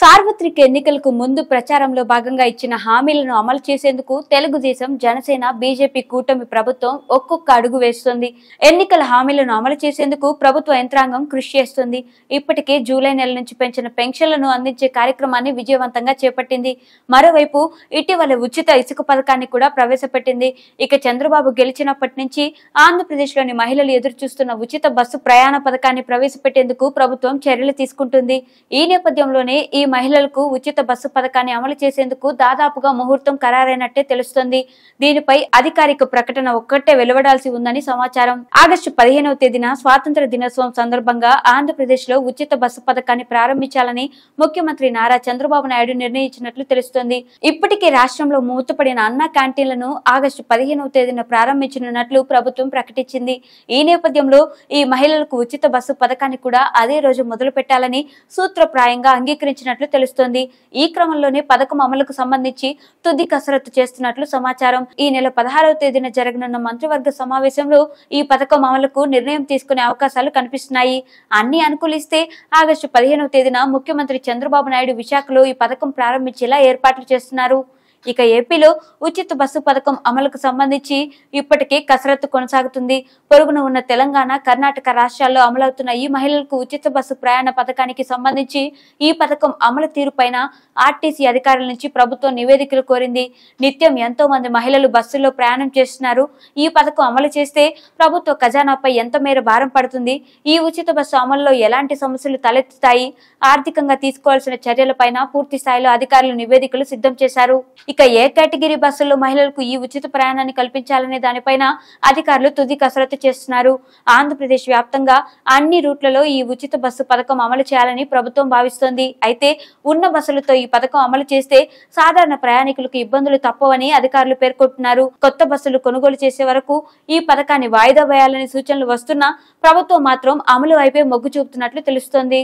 సార్వత్రిక ఎన్నికలకు ముందు ప్రచారంలో భాగంగా ఇచ్చిన హామీలను అమలు చేసేందుకు తెలుగుదేశం జనసేన బీజేపీ కూటమి ప్రభుత్వం ఒక్కొక్క అడుగు వేస్తుంది ఎన్నికల హామీలను అమలు చేసేందుకు ప్రభుత్వ యంత్రాంగం కృషి చేస్తుంది ఇప్పటికే జూలై నెల నుంచి పెంచిన పెన్షన్లను అందించే కార్యక్రమాన్ని విజయవంతంగా చేపట్టింది మరోవైపు ఇటీవల ఉచిత ఇసుక పథకాన్ని కూడా ప్రవేశపెట్టింది ఇక చంద్రబాబు గెలిచినప్పటి నుంచి ఆంధ్రప్రదేశ్లోని మహిళలు ఎదురుచూస్తున్న ఉచిత బస్సు ప్రయాణ పథకాన్ని ప్రవేశపెట్టేందుకు ప్రభుత్వం చర్యలు తీసుకుంటుంది ఈ నేపథ్యంలోనే ఈ మహిళలకు ఉచిత బస్సు పథకాన్ని అమలు చేసేందుకు దాదాపుగా ముహూర్తం ఖరారైనట్టే తెలుస్తోంది దీనిపై అధికారిక ప్రకటన ఒక్కటే వెలువడాల్సి ఉందని సమాచారం ఆగస్టు పదిహేనవ తేదీన స్వాతంత్ర దినోత్సవం సందర్భంగా ఆంధ్రప్రదేశ్ లో ఉచిత బస్సు పథకాన్ని ప్రారంభించాలని ముఖ్యమంత్రి నారా చంద్రబాబు నాయుడు నిర్ణయించినట్లు తెలుస్తోంది ఇప్పటికే రాష్ట్రంలో మూతపడిన అన్న క్యాంటీన్లను ఆగస్టు పదిహేనవ తేదీన ప్రారంభించనున్నట్లు ప్రభుత్వం ప్రకటించింది ఈ నేపథ్యంలో ఈ మహిళలకు ఉచిత బస్సు పథకాన్ని కూడా అదే రోజు మొదలు పెట్టాలని సూత్రప్రాయంగా అంగీకరించిన చేస్తున్నట్లు తెలుస్తోంది ఈ క్రమంలోనే పథకం అమలుకు సంబంధించి తుది కసరత్తు చేస్తున్నట్లు సమాచారం ఈ నెల పదహారవ తేదీన జరగనున్న మంత్రివర్గ సమావేశంలో ఈ పథకం అమలుకు నిర్ణయం తీసుకునే అవకాశాలు కనిపిస్తున్నాయి అన్ని అనుకూలిస్తే ఆగస్టు పదిహేనవ తేదీన ముఖ్యమంత్రి చంద్రబాబు నాయుడు విశాఖలో ఈ పథకం ప్రారంభించేలా ఏర్పాట్లు చేస్తున్నారు ఇక ఏపీలో ఉచిత బస్సు పథకం అమలుకు సంబంధించి ఇప్పటికే కసరత్తు కొనసాగుతుంది పొరుగున ఉన్న తెలంగాణ కర్ణాటక రాష్ట్రాల్లో అమలవుతున్న ఈ మహిళలకు ఉచిత బస్సు ప్రయాణ పథకానికి సంబంధించి ఈ పథకం అమలు తీరుపైన ఆర్టీసీ అధికారుల నుంచి ప్రభుత్వం నివేదికలు కోరింది నిత్యం ఎంతో మంది మహిళలు బస్సుల్లో ప్రయాణం చేస్తున్నారు ఈ పథకం అమలు చేస్తే ప్రభుత్వ ఖజానాపై ఎంత మేర భారం పడుతుంది ఈ ఉచిత బస్సు అమలులో ఎలాంటి సమస్యలు తలెత్తుతాయి ఆర్థికంగా తీసుకోవాల్సిన చర్యలపైన పూర్తి స్థాయిలో అధికారులు నివేదికలు సిద్ధం చేశారు ఇక ఏ కేటగిరీ బస్సుల్లో మహిళలకు ఈ ఉచిత ప్రయాణాన్ని కల్పించాలనే దానిపైన అధికారులు తుది కసరత్తు చేస్తున్నారు ఆంధ్రప్రదేశ్ వ్యాప్తంగా అన్ని రూట్లలో ఈ ఉచిత బస్సు పథకం అమలు చేయాలని ప్రభుత్వం భావిస్తోంది అయితే ఉన్న బస్సులతో ఈ పథకం అమలు చేస్తే సాధారణ ప్రయాణికులకు ఇబ్బందులు తప్పవని అధికారులు పేర్కొంటున్నారు కొత్త బస్సులు కొనుగోలు చేసే వరకు ఈ పథకాన్ని వాయిదా వేయాలనే సూచనలు వస్తున్నా ప్రభుత్వం మాత్రం అమలు వైపే మొగ్గు చూపుతున్నట్లు తెలుస్తోంది